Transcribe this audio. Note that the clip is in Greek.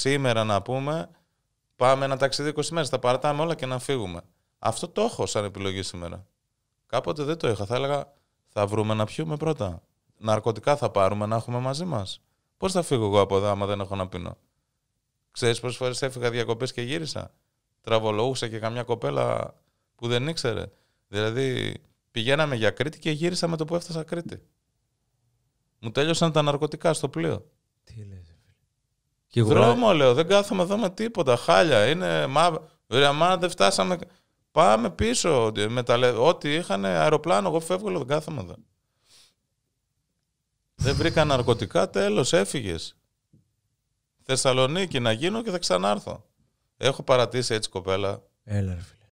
Σήμερα να πούμε, πάμε ένα ταξίδι 20 μέρες, τα παρατάμε όλα και να φύγουμε. Αυτό το έχω σαν επιλογή σήμερα. Κάποτε δεν το είχα. Θα έλεγα, θα βρούμε να πιούμε πρώτα. Ναρκωτικά θα πάρουμε να έχουμε μαζί μας. Πώς θα φύγω εγώ από εδώ, άμα δεν έχω να πίνω. Ξέρεις πόσες φορές έφυγα διακοπές και γύρισα. Τραβολογούσα και καμιά κοπέλα που δεν ήξερε. Δηλαδή, πηγαίναμε για Κρήτη και γύρισα με το που έφτασα Κρήτη. Μου τέλειωσαν τα ναρκωτικά στο πλοίο. Τι λες. Και Δρόμο λέω, δεν κάθομαι εδώ με τίποτα. Χάλια. Είναι μαύρο. Μα δεν φτάσαμε. Πάμε πίσω. Ό,τι είχαν αεροπλάνο, εγώ φεύγω, λέω, δεν κάθομαι εδώ. δεν βρήκα ναρκωτικά, τέλος, έφυγες. Θεσσαλονίκη να γίνω και θα ξανάρθω. Έχω παρατήσει έτσι κοπέλα. Έλα, ρε,